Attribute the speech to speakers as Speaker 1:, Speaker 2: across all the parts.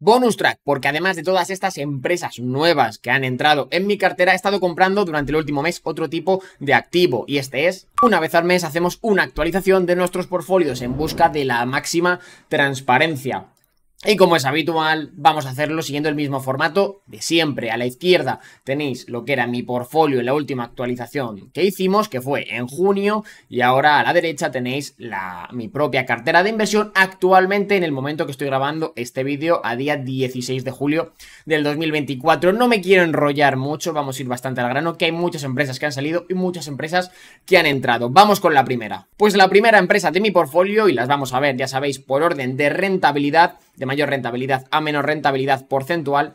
Speaker 1: Bonus track, porque además de todas estas empresas nuevas que han entrado en mi cartera, he estado comprando durante el último mes otro tipo de activo y este es, una vez al mes hacemos una actualización de nuestros portfolios en busca de la máxima transparencia. Y como es habitual, vamos a hacerlo siguiendo el mismo formato de siempre. A la izquierda tenéis lo que era mi portfolio en la última actualización que hicimos, que fue en junio, y ahora a la derecha tenéis la, mi propia cartera de inversión actualmente en el momento que estoy grabando este vídeo a día 16 de julio del 2024. No me quiero enrollar mucho, vamos a ir bastante al grano, que hay muchas empresas que han salido y muchas empresas que han entrado. Vamos con la primera. Pues la primera empresa de mi portfolio, y las vamos a ver, ya sabéis, por orden de rentabilidad, de mayor rentabilidad a menor rentabilidad porcentual.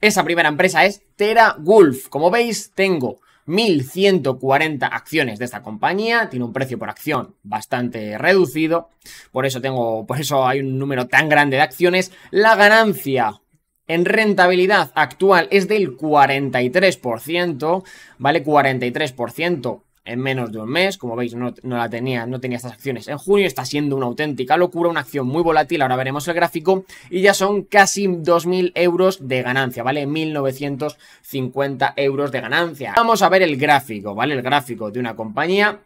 Speaker 1: Esa primera empresa es Tera Gulf Como veis, tengo 1.140 acciones de esta compañía, tiene un precio por acción bastante reducido, por eso tengo, por eso hay un número tan grande de acciones. La ganancia en rentabilidad actual es del 43%, ¿vale? 43% en menos de un mes. Como veis, no, la tenía, no tenía estas acciones en junio. Está siendo una auténtica locura, una acción muy volátil. Ahora veremos el gráfico. Y ya son casi 2.000 euros de ganancia, ¿vale? 1.950 euros de ganancia. Vamos a ver el gráfico, ¿vale? El gráfico de una compañía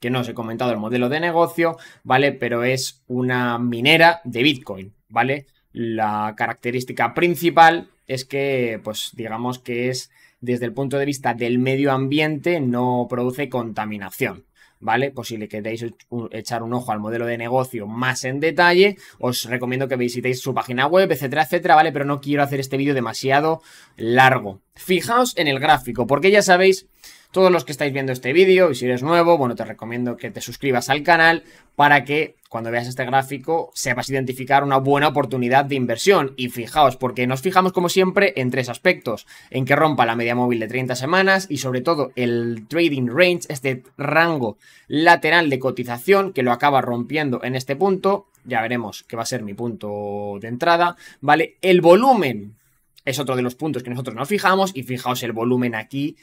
Speaker 1: que no os he comentado el modelo de negocio, ¿vale? Pero es una minera de Bitcoin, ¿vale? La característica principal es que, pues digamos que es desde el punto de vista del medio ambiente no produce contaminación. ¿Vale? Pues si le queréis echar un ojo al modelo de negocio más en detalle, os recomiendo que visitéis su página web, etcétera, etcétera, ¿vale? Pero no quiero hacer este vídeo demasiado largo. Fijaos en el gráfico, porque ya sabéis todos los que estáis viendo este vídeo y si eres nuevo, bueno, te recomiendo que te suscribas al canal para que cuando veas este gráfico sepas identificar una buena oportunidad de inversión. Y fijaos, porque nos fijamos como siempre en tres aspectos, en que rompa la media móvil de 30 semanas y sobre todo el trading range, este rango lateral de cotización que lo acaba rompiendo en este punto. Ya veremos que va a ser mi punto de entrada, ¿vale? El volumen es otro de los puntos que nosotros nos fijamos y fijaos el volumen aquí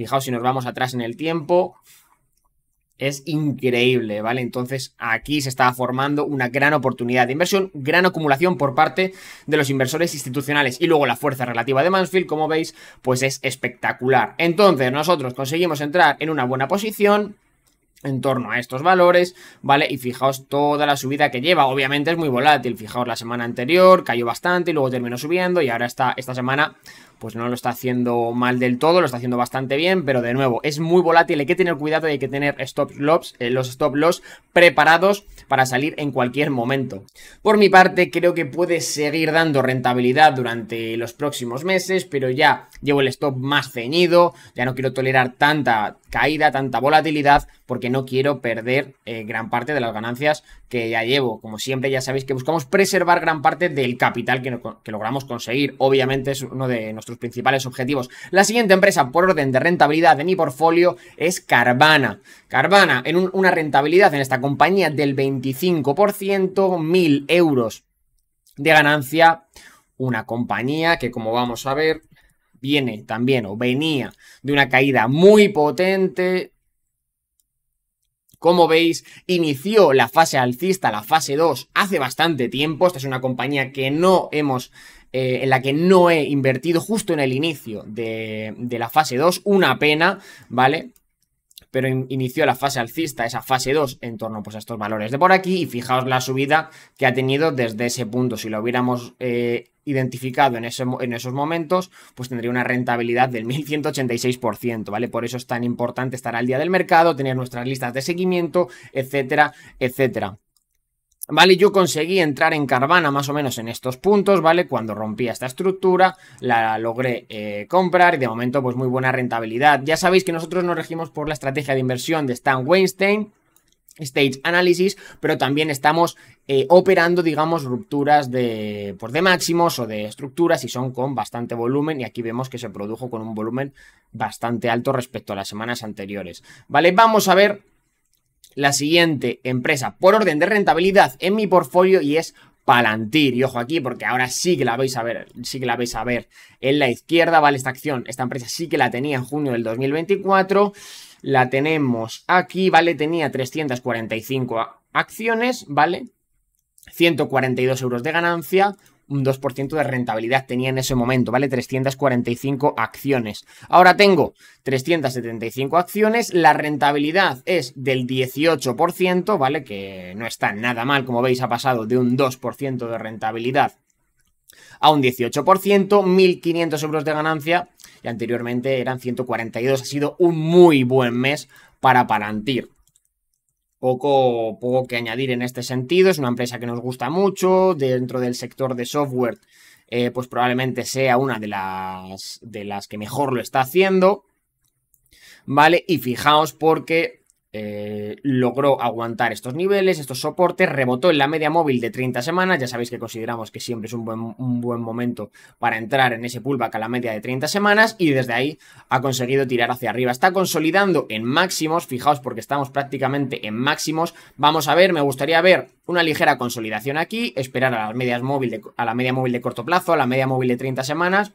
Speaker 1: Fijaos si nos vamos atrás en el tiempo. Es increíble, ¿vale? Entonces aquí se está formando una gran oportunidad de inversión, gran acumulación por parte de los inversores institucionales. Y luego la fuerza relativa de Mansfield, como veis, pues es espectacular. Entonces nosotros conseguimos entrar en una buena posición en torno a estos valores, ¿vale? Y fijaos toda la subida que lleva, obviamente es muy volátil, fijaos la semana anterior cayó bastante y luego terminó subiendo y ahora está esta semana pues no lo está haciendo mal del todo, lo está haciendo bastante bien, pero de nuevo, es muy volátil, hay que tener cuidado y hay que tener stop loss, eh, los stop loss preparados para salir en cualquier momento. Por mi parte, creo que puede seguir dando rentabilidad durante los próximos meses, pero ya llevo el stop más ceñido, ya no quiero tolerar tanta caída, tanta volatilidad, porque no quiero perder eh, gran parte de las ganancias que ya llevo. Como siempre, ya sabéis que buscamos preservar gran parte del capital que logramos conseguir. Obviamente es uno de nuestros principales objetivos. La siguiente empresa por orden de rentabilidad de mi portfolio es Carvana. Carvana, en una rentabilidad en esta compañía del 25%, mil euros de ganancia. Una compañía que, como vamos a ver, viene también o venía de una caída muy potente. Como veis, inició la fase alcista, la fase 2, hace bastante tiempo. Esta es una compañía que no hemos eh, en la que no he invertido justo en el inicio de, la fase 2. Una pena, ¿vale? pero inició la fase alcista, esa fase 2, en torno pues, a estos valores de por aquí. Y fijaos la subida que ha tenido desde ese punto. Si lo hubiéramos eh, identificado en, en, esos momentos, pues tendría una rentabilidad del 1186%, ¿vale? Por eso es tan importante estar al día del mercado, tener nuestras listas de seguimiento, etcétera, etcétera. ¿Vale? Yo conseguí entrar en Carvana más o menos en estos puntos, ¿vale? Cuando rompí esta estructura, la logré eh, comprar y de momento pues muy buena rentabilidad. Ya sabéis que nosotros nos regimos por la estrategia de inversión de Stan Weinstein, Stage Analysis, pero también estamos eh, operando, digamos, rupturas de, pues, de máximos o de estructuras y son con bastante volumen y aquí vemos que se produjo con un volumen bastante alto respecto a las semanas anteriores. Vale, vamos a ver la siguiente empresa por orden de rentabilidad en mi portfolio y es Palantir. Y ojo aquí, porque ahora sí que la vais a ver, sí que la vais a ver en la izquierda, ¿vale? Esta acción, esta empresa sí que la tenía en junio del 2024. La tenemos aquí, ¿vale? Tenía 345 acciones, ¿vale? 142 euros de ganancia, un 2% de rentabilidad tenía en ese momento, ¿vale? 345 acciones. Ahora tengo 375 acciones, la rentabilidad es del 18%, ¿vale? Que no está nada mal, como veis ha pasado de un 2% de rentabilidad a un 18%, 1.500 euros de ganancia y anteriormente eran 142, ha sido un muy buen mes para Parantir poco, que añadir en este sentido. Es una empresa que nos gusta mucho. Dentro del sector de software, eh, pues probablemente sea una de las, de las que mejor lo está haciendo. ¿Vale? Y fijaos porque eh, logró aguantar estos niveles, estos soportes, rebotó en la media móvil de 30 semanas, ya sabéis que consideramos que siempre es un buen, un buen, momento para entrar en ese pullback a la media de 30 semanas y desde ahí ha conseguido tirar hacia arriba, está consolidando en máximos, fijaos porque estamos prácticamente en máximos, vamos a ver, me gustaría ver una ligera consolidación aquí, esperar a, las medias móvil a la media móvil de corto plazo, a la media móvil de 30 semanas,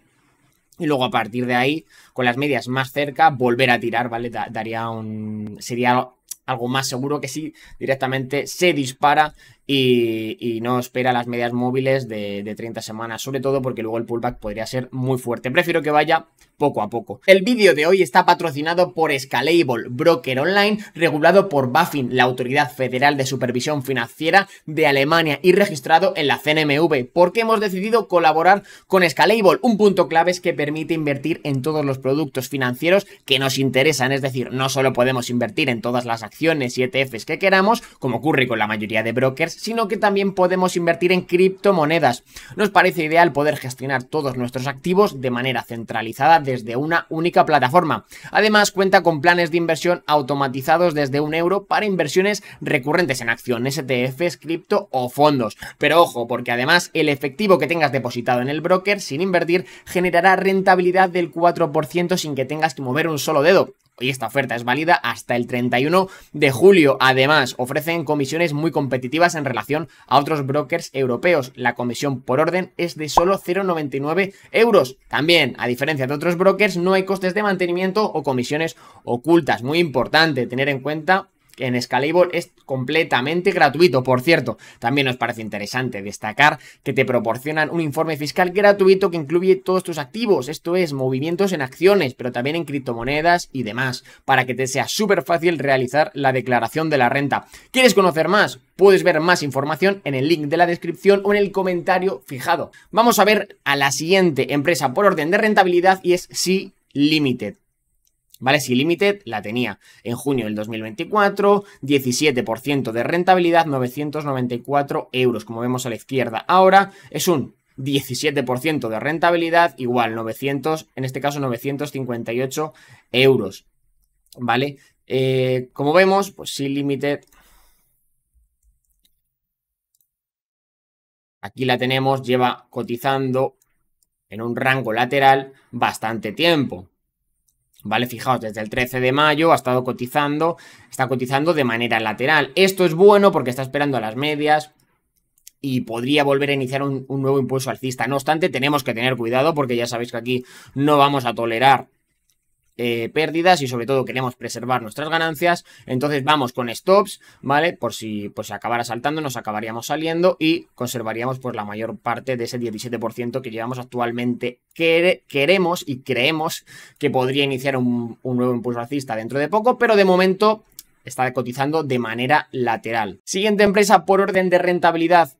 Speaker 1: y luego a partir de ahí, con las medias más cerca, volver a tirar, ¿vale? daría un. Sería algo más seguro que si directamente se dispara y, no espera las medias móviles de, 30 semanas, sobre todo porque luego el pullback podría ser muy fuerte. Prefiero que vaya poco a poco. El vídeo de hoy está patrocinado por Scalable, broker online regulado por BaFin, la Autoridad Federal de Supervisión Financiera de Alemania y registrado en la CNMV, porque hemos decidido colaborar con Scalable. Un punto clave es que permite invertir en todos los productos financieros que nos interesan, es decir, no solo podemos invertir en todas las acciones y ETFs que queramos, como ocurre con la mayoría de brokers, sino que también podemos invertir en criptomonedas. Nos parece ideal poder gestionar todos nuestros activos de manera centralizada desde una única plataforma. Además, cuenta con planes de inversión automatizados desde un euro para inversiones recurrentes en acciones, ETFs, cripto o fondos. Pero ojo, porque además el efectivo que tengas depositado en el broker sin invertir generará rentabilidad del 4% sin que tengas que mover un solo dedo y esta oferta es válida hasta el 31 de julio. Además, ofrecen comisiones muy competitivas en relación a otros brokers europeos. La comisión por orden es de solo 0,99 euros. También, a diferencia de otros brokers, no hay costes de mantenimiento o comisiones ocultas. Muy importante tener en cuenta en Scalable es completamente gratuito. Por cierto, también nos parece interesante destacar que te proporcionan un informe fiscal gratuito que incluye todos tus activos, esto es, movimientos en acciones, pero también en criptomonedas y demás, para que te sea súper fácil realizar la declaración de la renta. ¿Quieres conocer más? Puedes ver más información en el link de la descripción o en el comentario fijado. Vamos a ver a la siguiente empresa por orden de rentabilidad y es Sea Limited. ¿Vale? Si Limited la tenía en junio del 2024, 17% de rentabilidad, 994 euros, como vemos a la izquierda. Ahora es un 17% de rentabilidad, igual 900, en este caso 958 euros. ¿Vale? Eh, como vemos, pues si Limited Aquí la tenemos, lleva cotizando en un rango lateral bastante tiempo. ¿Vale? Fijaos, desde el 13 de mayo ha estado cotizando, está cotizando de manera lateral. Esto es bueno porque está esperando a las medias, y podría volver a iniciar un, un, nuevo impulso alcista. No obstante, tenemos que tener cuidado porque ya sabéis que aquí no vamos a tolerar eh, pérdidas y sobre todo queremos preservar nuestras ganancias entonces vamos con stops vale por si pues acabara saltando nos acabaríamos saliendo y conservaríamos pues la mayor parte de ese 17% que llevamos actualmente queremos y creemos que podría iniciar un, nuevo impulso alcista dentro de poco pero de momento está cotizando de manera lateral siguiente empresa por orden de rentabilidad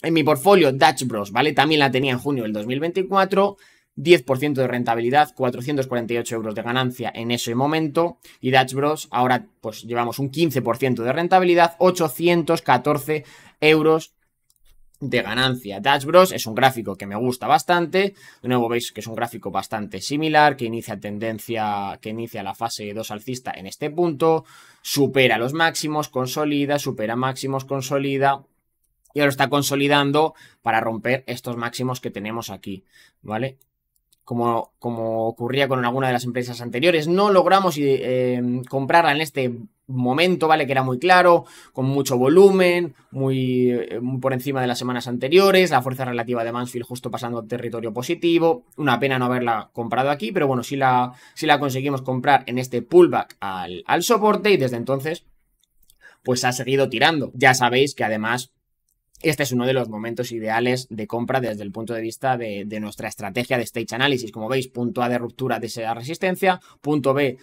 Speaker 1: en mi portfolio Dutch Bros vale también la tenía en junio del 2024 10% de rentabilidad, 448 euros de ganancia en ese momento. Y Dutch Bros, ahora pues llevamos un 15% de rentabilidad, 814 euros de ganancia. Dash Bros es un gráfico que me gusta bastante. De nuevo veis que es un gráfico bastante similar, que inicia tendencia, que inicia la fase 2 alcista en este punto, supera los máximos, consolida, supera máximos, consolida. Y ahora está consolidando para romper estos máximos que tenemos aquí, ¿vale? como, como ocurría con alguna de las empresas anteriores. No logramos eh, comprarla en este momento, ¿vale? Que era muy claro, con mucho volumen, muy, eh, por encima de las semanas anteriores, la fuerza relativa de Mansfield justo pasando a territorio positivo. Una pena no haberla comprado aquí, pero bueno, sí la, la conseguimos comprar en este pullback al, al soporte y desde entonces pues ha seguido tirando. Ya sabéis que además este es uno de los momentos ideales de compra desde el punto de vista de, nuestra estrategia de stage analysis. Como veis, punto A de ruptura de esa resistencia, punto B,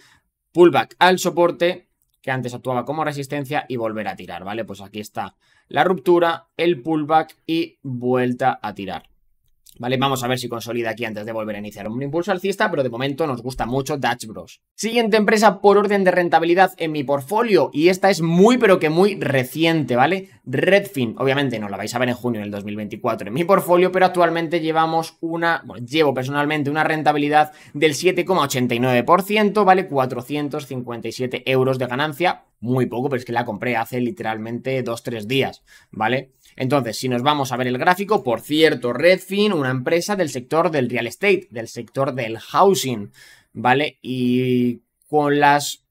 Speaker 1: pullback al soporte, que antes actuaba como resistencia, y volver a tirar, ¿vale? Pues aquí está la ruptura, el pullback y vuelta a tirar. ¿vale? Vamos a ver si consolida aquí antes de volver a iniciar un impulso alcista, pero de momento nos gusta mucho Dutch Bros. Siguiente empresa por orden de rentabilidad en mi portfolio, y esta es muy pero que muy reciente, ¿vale? Redfin, obviamente no la vais a ver en junio del 2024 en mi portfolio, pero actualmente llevamos una, bueno, llevo personalmente una rentabilidad del 7,89%, ¿vale? 457 euros de ganancia muy poco, pero es que la compré hace literalmente 2-3 días, ¿vale? Entonces, si nos vamos a ver el gráfico, por cierto, Redfin, una empresa del sector del real estate, del sector del housing, ¿vale? Y con las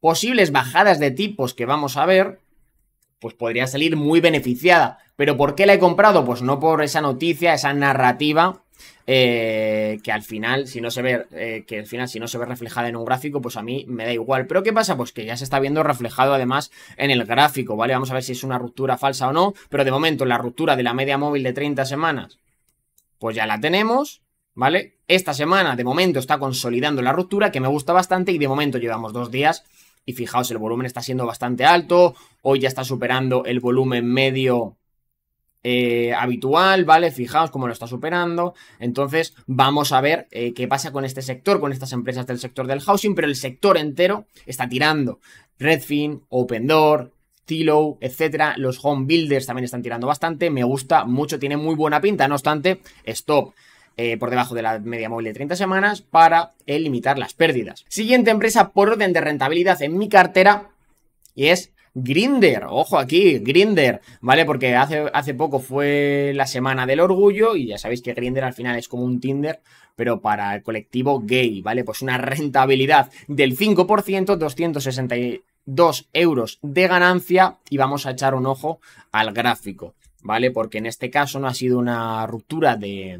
Speaker 1: posibles bajadas de tipos que vamos a ver, pues podría salir muy beneficiada. ¿Pero por qué la he comprado? Pues no por esa noticia, esa narrativa eh, que al final, si no se ve, eh, que al final, si no se ve reflejada en un gráfico, pues a mí me da igual. Pero ¿qué pasa? Pues que ya se está viendo reflejado además en el gráfico, ¿vale? Vamos a ver si es una ruptura falsa o no, pero de momento la ruptura de la media móvil de 30 semanas, pues ya la tenemos, ¿vale? Esta semana de momento está consolidando la ruptura, que me gusta bastante, y de momento llevamos dos días y fijaos, el volumen está siendo bastante alto, hoy ya está superando el volumen medio eh, habitual, ¿vale? Fijaos cómo lo está superando. Entonces, vamos a ver eh, qué pasa con este sector, con estas empresas del sector del housing, pero el sector entero está tirando. Redfin, Open Door, Tilo, etcétera. Los home builders también están tirando bastante. Me gusta mucho, tiene muy buena pinta. No obstante, stop. Eh, por debajo de la media móvil de 30 semanas para limitar las pérdidas. Siguiente empresa por orden de rentabilidad en mi cartera y es Grinder, ojo aquí, Grinder, ¿vale? Porque hace, hace poco fue la semana del orgullo y ya sabéis que Grinder al final es como un Tinder, pero para el colectivo gay, ¿vale? Pues una rentabilidad del 5%, 262 euros de ganancia y vamos a echar un ojo al gráfico, ¿vale? Porque en este caso no ha sido una ruptura de...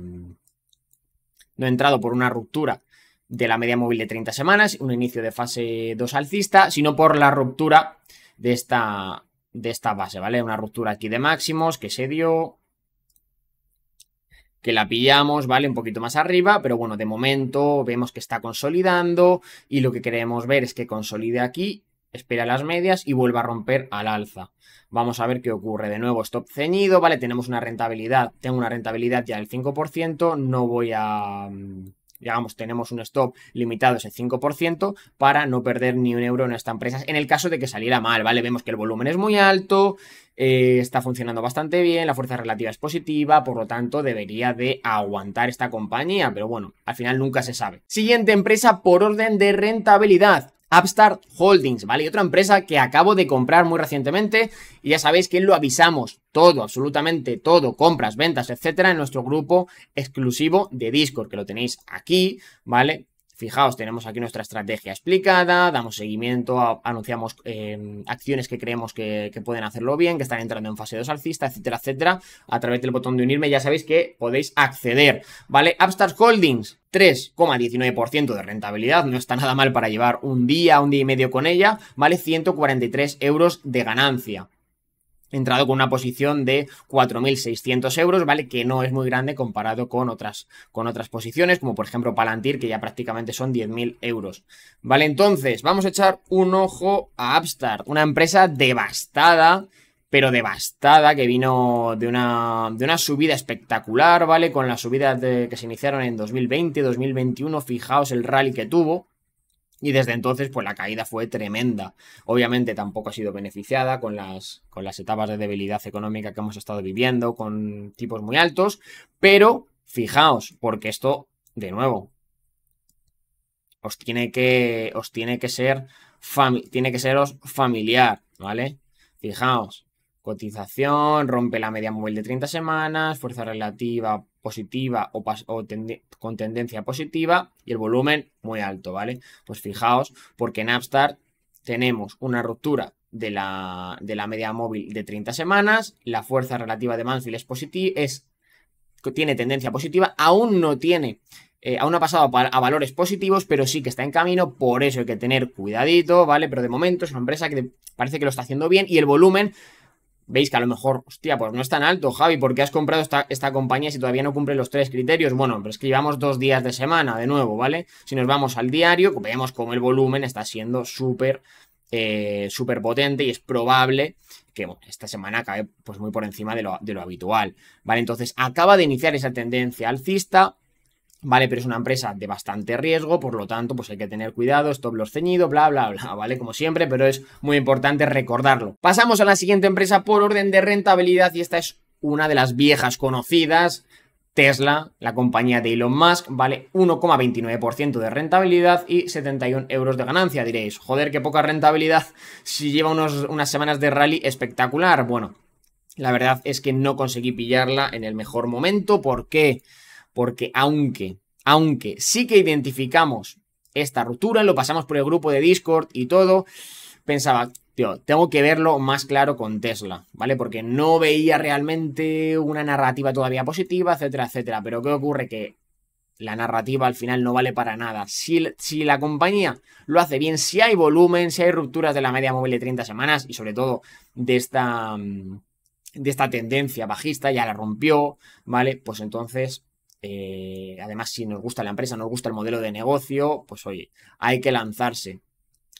Speaker 1: No he entrado por una ruptura de la media móvil de 30 semanas, un inicio de fase 2 alcista, sino por la ruptura de esta, de esta base, ¿vale? Una ruptura aquí de máximos que se dio, que la pillamos, ¿vale? Un poquito más arriba, pero bueno, de momento vemos que está consolidando y lo que queremos ver es que consolide aquí, espera las medias y vuelva a romper al alza. Vamos a ver qué ocurre. De nuevo, stop ceñido, ¿vale? Tenemos una rentabilidad, tengo una rentabilidad ya del 5%, no voy a... Mm, digamos, tenemos un stop limitado ese 5% para no perder ni un euro en esta empresa en el caso de que saliera mal, ¿vale? Vemos que el volumen es muy alto, eh, está funcionando bastante bien, la fuerza relativa es positiva, por lo tanto debería de aguantar esta compañía, pero bueno, al final nunca se sabe. Siguiente empresa por orden de rentabilidad. Upstart Holdings, ¿vale? otra empresa que acabo de comprar muy recientemente y ya sabéis que lo avisamos todo, absolutamente todo, compras, ventas, etcétera, en nuestro grupo exclusivo de Discord, que lo tenéis aquí, ¿vale? Fijaos, tenemos aquí nuestra estrategia explicada, damos seguimiento, anunciamos eh, acciones que creemos que, pueden hacerlo bien, que están entrando en fase 2 alcista, etcétera, etcétera. A través del botón de unirme ya sabéis que podéis acceder, ¿vale? Upstart Holdings, 3,19% de rentabilidad, no está nada mal para llevar un día, un día y medio con ella, ¿vale? 143 euros de ganancia entrado con una posición de 4.600 euros, ¿vale? Que no es muy grande comparado con otras, con otras posiciones, como por ejemplo Palantir, que ya prácticamente son 10.000 euros, ¿vale? Entonces, vamos a echar un ojo a Upstart, una empresa devastada, pero devastada, que vino de una, de una subida espectacular, ¿vale? Con las subidas que se iniciaron en 2020, 2021, fijaos el rally que tuvo, y desde entonces, pues la caída fue tremenda. Obviamente tampoco ha sido beneficiada con las, con las etapas de debilidad económica que hemos estado viviendo, con tipos muy altos, pero fijaos, porque esto, de nuevo, os tiene que, os tiene que ser, tiene que seros familiar, ¿vale? Fijaos, cotización, rompe la media móvil de 30 semanas, fuerza relativa positiva o, con tendencia positiva y el volumen muy alto, ¿vale? Pues fijaos, porque en Upstart tenemos una ruptura de la, de la media móvil de 30 semanas, la fuerza relativa de Mansfield es positiva, tiene tendencia positiva, aún no tiene eh, aún ha pasado a valores positivos, pero sí que está en camino, por eso hay que tener cuidadito, ¿vale? Pero de momento es una empresa que parece que lo está haciendo bien y el volumen veis que a lo mejor, hostia, pues no es tan alto, Javi, porque has comprado esta, compañía si todavía no cumple los tres criterios. Bueno, pero llevamos dos días de semana, de nuevo, ¿vale? Si nos vamos al diario, veamos cómo el volumen está siendo súper, eh, súper potente y es probable que esta semana cae pues muy por encima de lo, de lo habitual, ¿vale? Entonces acaba de iniciar esa tendencia alcista, ¿vale? Pero es una empresa de bastante riesgo, por lo tanto, pues hay que tener cuidado, stop los ceñido, bla, bla, bla, ¿vale? Como siempre, pero es muy importante recordarlo. Pasamos a la siguiente empresa por orden de rentabilidad y esta es una de las viejas conocidas. Tesla, la compañía de Elon Musk, vale 1,29% de rentabilidad y 71 euros de ganancia. Diréis, joder, qué poca rentabilidad si lleva unos, unas semanas de rally espectacular. Bueno, la verdad es que no conseguí pillarla en el mejor momento. ¿Por qué? porque aunque, aunque sí que identificamos esta ruptura, lo pasamos por el grupo de Discord y todo, pensaba, tío, tengo que verlo más claro con Tesla, ¿vale? Porque no veía realmente una narrativa todavía positiva, etcétera, etcétera. Pero ¿qué ocurre? Que la narrativa al final no vale para nada. Si, si, la compañía lo hace bien, si hay volumen, si hay rupturas de la media móvil de 30 semanas y sobre todo de esta, mm, de esta tendencia bajista, ya la rompió, ¿vale? Pues entonces eh, además, si nos gusta la empresa, nos gusta el modelo de negocio, pues oye, hay que lanzarse.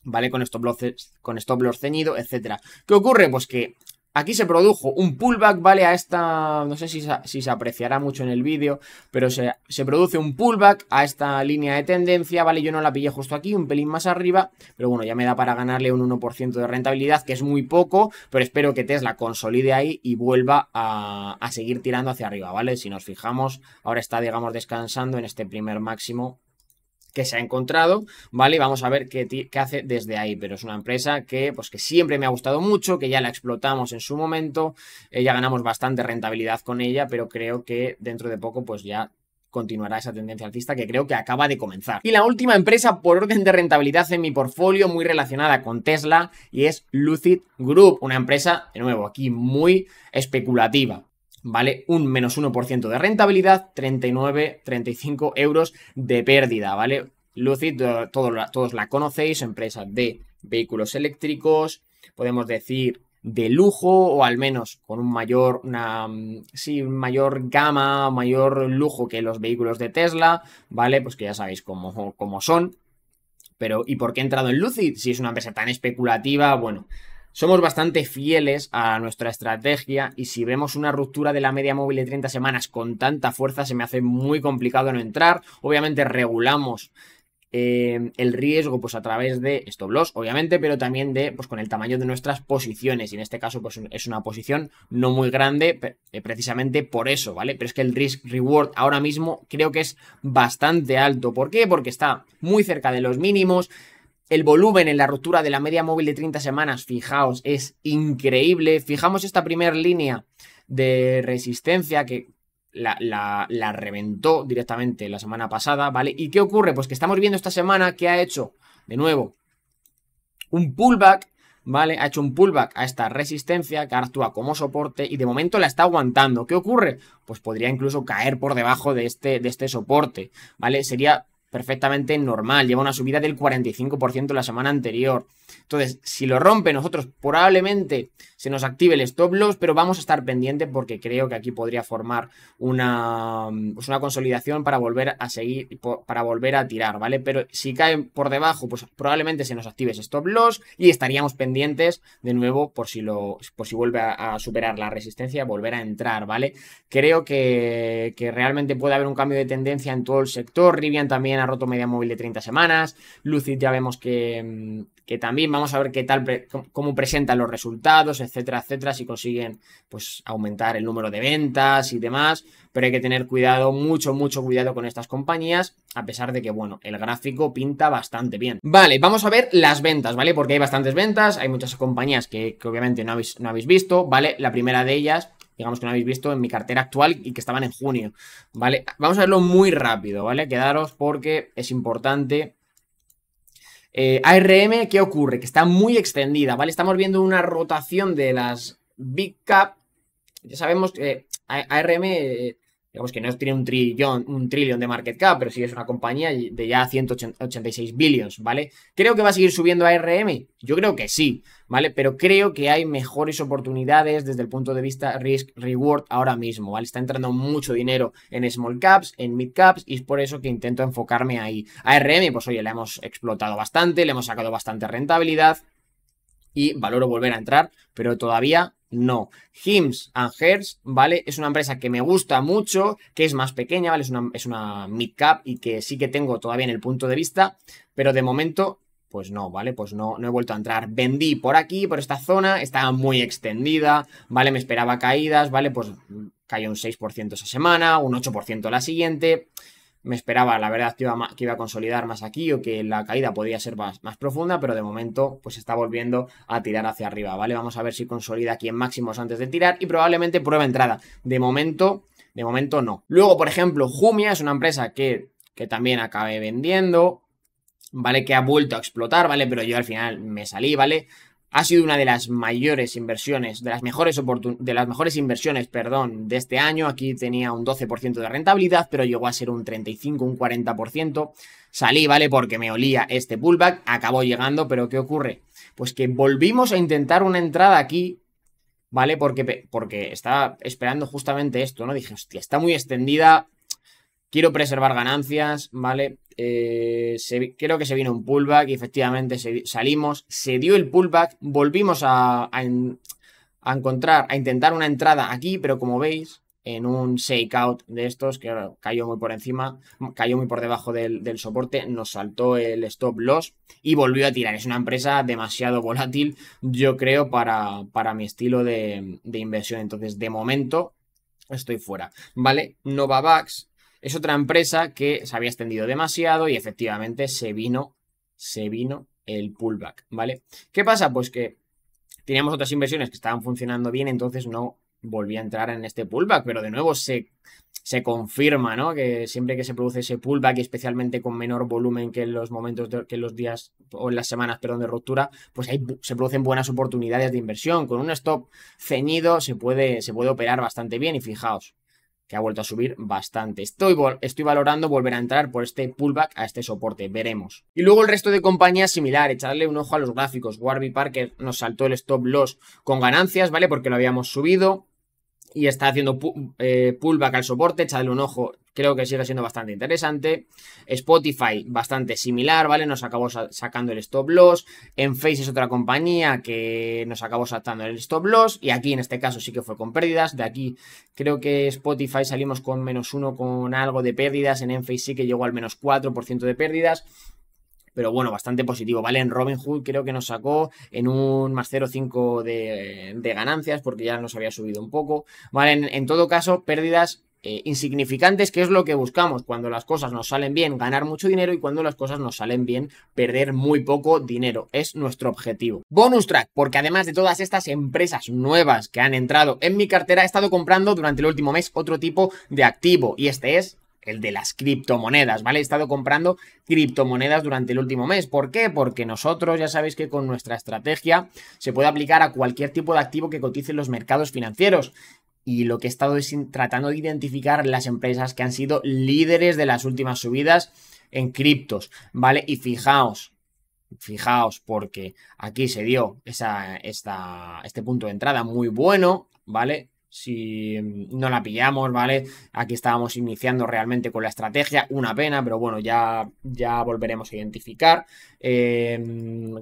Speaker 1: ¿Vale? Con estos loss, con stop loss ceñido, etcétera. ¿Qué ocurre? Pues que Aquí se produjo un pullback, ¿vale? A esta... No sé si, se, si se apreciará mucho en el vídeo, pero se, produce un pullback a esta línea de tendencia, ¿vale? Yo no la pillé justo aquí, un pelín más arriba, pero bueno, ya me da para ganarle un 1% de rentabilidad, que es muy poco, pero espero que Tesla consolide ahí y vuelva a, a seguir tirando hacia arriba, ¿vale? Si nos fijamos, ahora está, digamos, descansando en este primer máximo que se ha encontrado, ¿vale? Y vamos a ver qué, hace desde ahí, pero es una empresa que, pues, que siempre me ha gustado mucho, que ya la explotamos en su momento, eh, ya ganamos bastante rentabilidad con ella, pero creo que dentro de poco, pues ya continuará esa tendencia alcista que creo que acaba de comenzar. Y la última empresa por orden de rentabilidad en mi portfolio muy relacionada con Tesla y es Lucid Group, una empresa, de nuevo, aquí muy especulativa. ¿vale? Un menos 1% de rentabilidad, 39, 35 euros de pérdida, ¿vale? Lucid, todos la conocéis, empresa de vehículos eléctricos, podemos decir de lujo o al menos con un mayor, una, sí, mayor gama, mayor lujo que los vehículos de Tesla, ¿vale? Pues que ya sabéis cómo, cómo son. Pero, ¿y por qué he entrado en Lucid? Si es una empresa tan especulativa, bueno, somos bastante fieles a nuestra estrategia y si vemos una ruptura de la media móvil de 30 semanas con tanta fuerza se me hace muy complicado no entrar. Obviamente regulamos eh, el riesgo pues a través de estos loss obviamente pero también de pues con el tamaño de nuestras posiciones y en este caso pues es una posición no muy grande eh, precisamente por eso vale pero es que el risk reward ahora mismo creo que es bastante alto ¿por qué? porque está muy cerca de los mínimos el volumen en la ruptura de la media móvil de 30 semanas, fijaos, es increíble. Fijamos esta primera línea de resistencia que la, reventó directamente la semana pasada, ¿vale? ¿Y qué ocurre? Pues que estamos viendo esta semana que ha hecho, de nuevo, un pullback, ¿vale? Ha hecho un pullback a esta resistencia que actúa como soporte y de momento la está aguantando. ¿Qué ocurre? Pues podría incluso caer por debajo de este, de este soporte, ¿vale? Sería perfectamente normal. Lleva una subida del 45% la semana anterior. Entonces, si lo rompe, nosotros probablemente se nos active el stop loss, pero vamos a estar pendientes porque creo que aquí podría formar una, pues una consolidación para volver a seguir, para volver a tirar, ¿vale? Pero si cae por debajo, pues probablemente se nos active ese stop loss y estaríamos pendientes de nuevo por si, lo, si vuelve a, superar la resistencia, volver a entrar, ¿vale? Creo que, que realmente puede haber un cambio de tendencia en todo el sector. Rivian también ha roto media móvil de 30 semanas. Lucid ya vemos que, que también vamos a ver qué tal, cómo presentan los resultados, etcétera, etcétera, si consiguen pues aumentar el número de ventas y demás, pero hay que tener cuidado, mucho, mucho cuidado con estas compañías, a pesar de que, bueno, el gráfico pinta bastante bien. Vale, vamos a ver las ventas, ¿vale? Porque hay bastantes ventas, hay muchas compañías que, obviamente no habéis, no habéis visto, ¿vale? La primera de ellas, digamos que no habéis visto en mi cartera actual y que estaban en junio, ¿vale? Vamos a verlo muy rápido, ¿vale? Quedaros porque es importante eh, ARM, ¿qué ocurre? Que está muy extendida, ¿vale? Estamos viendo una rotación de las Big Cap. Ya sabemos que eh, ARM digamos que no tiene un trillón, un trillón de market cap, pero sí es una compañía de ya 186 billions, ¿vale? Creo que va a seguir subiendo a RM, yo creo que sí, ¿vale? Pero creo que hay mejores oportunidades desde el punto de vista risk-reward ahora mismo, ¿vale? Está entrando mucho dinero en small caps, en mid caps, y es por eso que intento enfocarme ahí. A RM, pues oye, le hemos explotado bastante, le hemos sacado bastante rentabilidad, y valoro volver a entrar, pero todavía no. Hims and Hers, ¿vale? Es una empresa que me gusta mucho, que es más pequeña, ¿vale? Es una, es una mid-cap y que sí que tengo todavía en el punto de vista, pero de momento, pues no, ¿vale? Pues no, no he vuelto a entrar. Vendí por aquí, por esta zona, estaba muy extendida, ¿vale? Me esperaba caídas, ¿vale? Pues cayó un 6% esa semana, un 8% la siguiente. Me esperaba, la verdad, que iba, a, que iba a consolidar más aquí o que la caída podía ser más, más, profunda, pero de momento pues está volviendo a tirar hacia arriba, ¿vale? Vamos a ver si consolida aquí en máximos antes de tirar y probablemente prueba entrada. De momento, de momento no. Luego, por ejemplo, Jumia es una empresa que, que también acabé vendiendo, ¿vale? Que ha vuelto a explotar, ¿vale? Pero yo al final me salí, ¿vale? ha sido una de las mayores inversiones, de las mejores, de las mejores inversiones, perdón, de este año. Aquí tenía un 12% de rentabilidad, pero llegó a ser un 35, un 40%. Salí, ¿vale? Porque me olía este pullback, acabó llegando, pero ¿qué ocurre? Pues que volvimos a intentar una entrada aquí, ¿vale? Porque, porque estaba esperando justamente esto, ¿no? Dije, hostia, está muy extendida, Quiero preservar ganancias, ¿vale? Eh, creo que se vino un pullback y efectivamente salimos. Se dio el pullback, volvimos a, encontrar, a intentar una entrada aquí, pero como veis, en un shakeout de estos que cayó muy por encima, cayó muy por debajo del, soporte, nos saltó el stop loss y volvió a tirar. Es una empresa demasiado volátil, yo creo, para, para mi estilo de, inversión. Entonces, de momento, estoy fuera, ¿vale? Novavax es otra empresa que se había extendido demasiado y efectivamente se vino, se vino el pullback, ¿vale? ¿Qué pasa? Pues que teníamos otras inversiones que estaban funcionando bien, entonces no volví a entrar en este pullback, pero de nuevo se, se confirma, ¿no? Que siempre que se produce ese pullback y especialmente con menor volumen que en los momentos, que en los días o en las semanas, perdón, de ruptura, pues ahí se producen buenas oportunidades de inversión. Con un stop ceñido se puede, se puede operar bastante bien y fijaos, que ha vuelto a subir bastante. Estoy, estoy, valorando volver a entrar por este pullback a este soporte, veremos. Y luego el resto de compañías similar, echarle un ojo a los gráficos. Warby Parker nos saltó el stop loss con ganancias, ¿vale? Porque lo habíamos subido y está haciendo eh, pullback al soporte, echadle un ojo, creo que sigue siendo bastante interesante. Spotify, bastante similar, ¿vale? Nos acabó sacando el stop loss. En Face es otra compañía que nos acabó saltando el stop loss. Y aquí en este caso sí que fue con pérdidas. De aquí creo que Spotify salimos con menos uno con algo de pérdidas. En Enface sí que llegó al menos 4% de pérdidas pero bueno, bastante positivo, ¿vale? En Robinhood creo que nos sacó en un más 0,5 de, de, ganancias porque ya nos había subido un poco, ¿vale? En, todo caso, pérdidas eh, insignificantes, que es lo que buscamos cuando las cosas nos salen bien, ganar mucho dinero y cuando las cosas nos salen bien, perder muy poco dinero. Es nuestro objetivo. Bonus track, porque además de todas estas empresas nuevas que han entrado en mi cartera, he estado comprando durante el último mes otro tipo de activo y este es el de las criptomonedas, ¿vale? He estado comprando criptomonedas durante el último mes. ¿Por qué? Porque nosotros ya sabéis que con nuestra estrategia se puede aplicar a cualquier tipo de activo que cotice en los mercados financieros. Y lo que he estado es tratando de identificar las empresas que han sido líderes de las últimas subidas en criptos, ¿vale? Y fijaos, fijaos, porque aquí se dio esa, esta, este punto de entrada muy bueno, ¿vale? si mm, no la pillamos, ¿vale? Aquí estábamos iniciando realmente con la estrategia, una pena, pero bueno, ya, ya volveremos a identificar. Eh,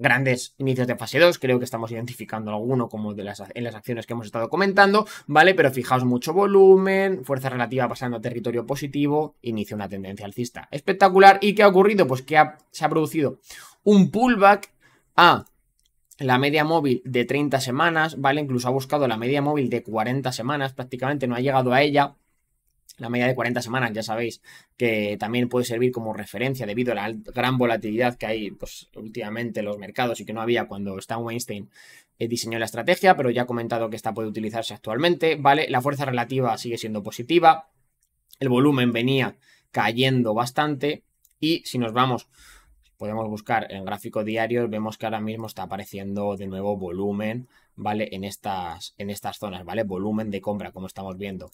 Speaker 1: grandes inicios de fase 2, creo que estamos identificando alguno como de las, en las acciones que hemos estado comentando, ¿vale? Pero fijaos mucho volumen, fuerza relativa pasando a territorio positivo, inicia una tendencia alcista espectacular. ¿Y qué ha ocurrido? Pues que se ha producido un pullback a la media móvil de 30 semanas, ¿vale? Incluso ha buscado la media móvil de 40 semanas, prácticamente no ha llegado a ella. La media de 40 semanas, ya sabéis, que también puede servir como referencia debido a la gran volatilidad que hay pues, últimamente en los mercados y que no había cuando Stan Weinstein eh, diseñó la estrategia, pero ya ha comentado que esta puede utilizarse actualmente, ¿vale? La fuerza relativa sigue siendo positiva, el volumen venía cayendo bastante y si nos vamos podemos buscar en gráfico diario, vemos que ahora mismo está apareciendo de nuevo volumen, ¿vale? En estas, en estas zonas, ¿vale? Volumen de compra, como estamos viendo.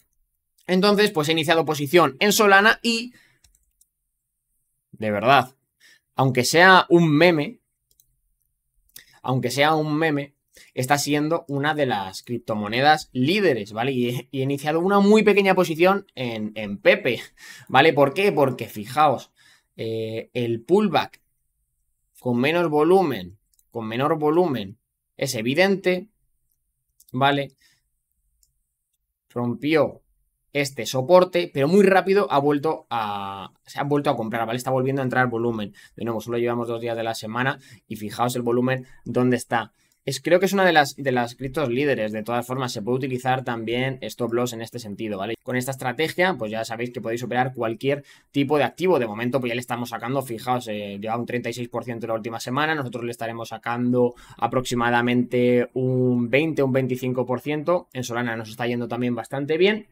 Speaker 1: Entonces, pues he iniciado posición en Solana y... De verdad, aunque sea un meme, aunque sea un meme, está siendo una de las criptomonedas líderes, ¿vale? Y he, iniciado una muy pequeña posición en, en Pepe, ¿vale? ¿Por qué? Porque fijaos, eh, el pullback con menos volumen, con menor volumen, es evidente, ¿vale? Rompió este soporte, pero muy rápido ha vuelto a se ha vuelto a comprar, ¿vale? Está volviendo a entrar volumen. De nuevo, solo llevamos dos días de la semana y fijaos el volumen dónde está. Es, creo que es una de las, de las criptos líderes. De todas formas, se puede utilizar también stop loss en este sentido, ¿vale? Con esta estrategia, pues ya sabéis que podéis operar cualquier tipo de activo. De momento, pues ya le estamos sacando, fijaos, eh, lleva un 36% la última semana. Nosotros le estaremos sacando aproximadamente un 20, un 25%. En Solana nos está yendo también bastante bien.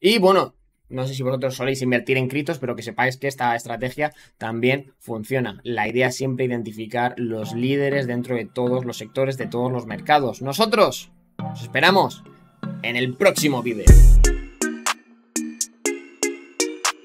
Speaker 1: Y bueno, no sé si vosotros soléis invertir en criptos, pero que sepáis que esta estrategia también funciona. La idea es siempre identificar los líderes dentro de todos los sectores, de todos los mercados. Nosotros os esperamos en el próximo vídeo.